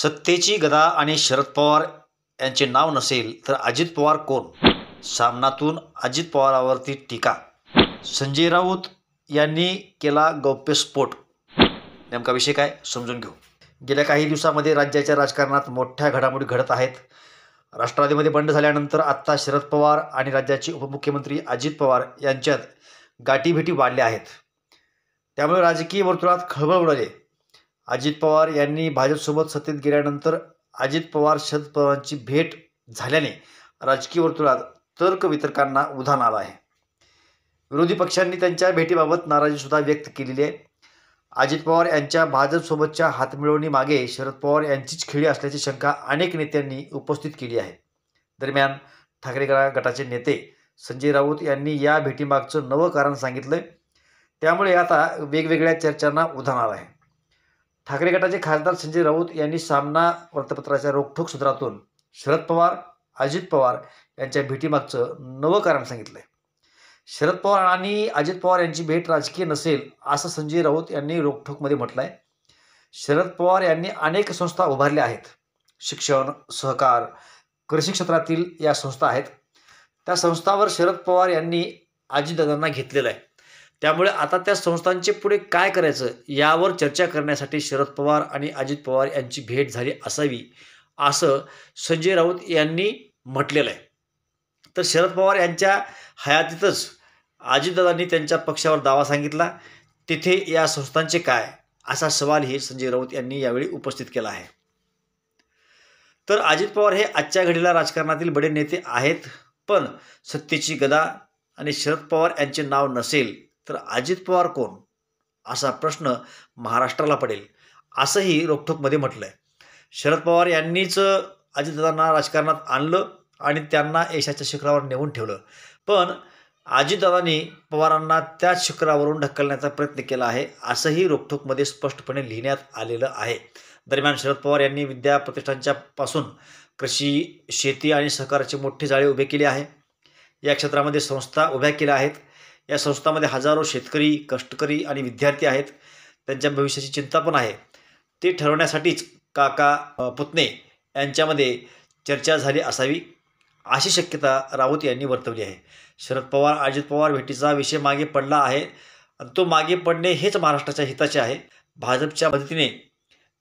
सत्तेची गदा आणि शरद पवार यांचे नाव नसेल तर अजित पवार कोण सामनातून अजित पवारावरती टीका संजय राऊत यांनी केला गौप्यस्फोट नेमका विषय काय समजून घेऊ गेल्या काही दिवसामध्ये राज्याच्या राजकारणात मोठ्या घडामोडी घडत आहेत राष्ट्रवादीमध्ये बंड झाल्यानंतर आत्ता शरद पवार आणि राज्याचे उपमुख्यमंत्री अजित पवार यांच्यात गाठीभेटी वाढल्या आहेत त्यामुळे राजकीय वर्तुळात खळबळ उडाले अजित पवार यांनी भाजपसोबत सत्तेत गेल्यानंतर अजित पवार शरद पवारांची भेट झाल्याने राजकीय वर्तुळात तर्कवितर्कांना उधाण आलं आहे विरोधी पक्षांनी त्यांच्या भेटीबाबत नाराजीसुद्धा व्यक्त केलेली आहे अजित पवार यांच्या भाजपसोबतच्या हातमिळवणीमागे शरद पवार यांचीच खेळी असल्याची शंका अनेक नेत्यांनी उपस्थित केली आहे दरम्यान ठाकरे गटाचे नेते संजय राऊत यांनी या भेटीमागचं नवं कारण सांगितलं त्यामुळे आता वेगवेगळ्या चर्चांना उधाण आलं आहे ठाकरे गटाचे खासदार संजय राऊत यांनी सामना वृत्तपत्राच्या रोखोक सूत्रातून शरद पवार अजित पवार यांच्या भेटीमागचं नवं कारण सांगितलं आहे शरद पवार आणि अजित पवार यांची भेट राजकीय नसेल असं संजय राऊत यांनी रोखोकमध्ये म्हटलं आहे शरद पवार यांनी अनेक संस्था उभारल्या आहेत शिक्षण सहकार कृषी क्षेत्रातील या संस्था आहेत त्या संस्थावर शरद पवार यांनी अजितदादांना घेतलेलं आहे त्यामुळे आता त्या संस्थांचे पुढे काय करायचं यावर चर्चा करण्यासाठी शरद पवार आणि अजित पवार यांची भेट झाली असावी असं संजय राऊत यांनी म्हटलेलं आहे तर शरद पवार यांच्या हयातीतच अजितदादांनी त्यांच्या पक्षावर दावा सांगितला तिथे या संस्थांचे काय असा सवालही संजय राऊत यांनी यावेळी उपस्थित केला आहे तर अजित पवार हे आजच्या घडीला राजकारणातील बडे नेते आहेत पण सत्तेची गदा आणि शरद पवार यांचे नाव नसेल तर अजित पवार कोण असा प्रश्न महाराष्ट्राला पडेल असंही रोखोकमध्ये म्हटलं आहे शरद पवार यांनीच अजितदादांना राजकारणात आणलं आणि त्यांना यशाच्या शिखरावर नेऊन ठेवलं पण अजितदादांनी पवारांना त्याच शिखरावरून ढकलण्याचा प्रयत्न केला आहे असंही रोखोकमध्ये स्पष्टपणे लिहिण्यात आलेलं आहे दरम्यान शरद पवार यांनी विद्या प्रतिष्ठानच्या पासून कृषी शेती आणि सहकाराचे मोठे जाळे उभे केले आहे या क्षेत्रामध्ये संस्था उभ्या केल्या आहेत या संस्थामध्ये हजारो शेतकरी कष्टकरी आणि विद्यार्थी आहेत त्यांच्या भविष्याची चिंता पण आहे ते ठरवण्यासाठीच काका पुतणे यांच्यामध्ये चर्चा झाली असावी अशी शक्यता राऊत यांनी वर्तवली आहे शरद पवार अजित पवार भेटीचा विषय मागे पडला आहे तो मागे पडणे हेच महाराष्ट्राच्या हिताचे आहे भाजपच्या मदतीने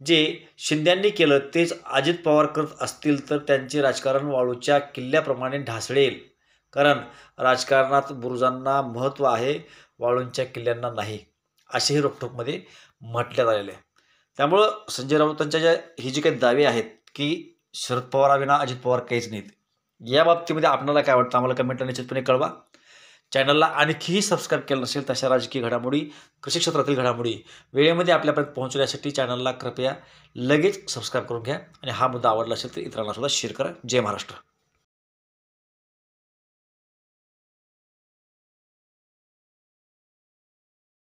जे शिंद्यांनी केलं तेच अजित पवार करत असतील तर त्यांचे राजकारण वाळूच्या किल्ल्याप्रमाणे ढासळेल कारण राजकारणात बुरुजांना महत्त्व आहे वाळूंच्या किल्ल्यांना नाही असेही रोखोकमध्ये म्हटल्या आलेले आहे त्यामुळं संजय राऊतांच्या ज्या ही जी काही दावे आहेत की शरद पवाराविना अजित पवार काहीच नाहीत या बाबतीमध्ये आपल्याला काय वाटतं आम्हाला कमेंटला निश्चितपणे कळवा चॅनलला आणखीही सबस्क्राईब केलं नसेल तशा राजकीय घडामोडी कृषी क्षेत्रातील घडामोडी वेळेमध्ये आपल्यापर्यंत पोहोचवण्यासाठी चॅनलला कृपया लगेच सबस्क्राईब करून घ्या आणि हा मुद्दा आवडला असेल तर इतरांनासुद्धा शेअर करा जय महाराष्ट्र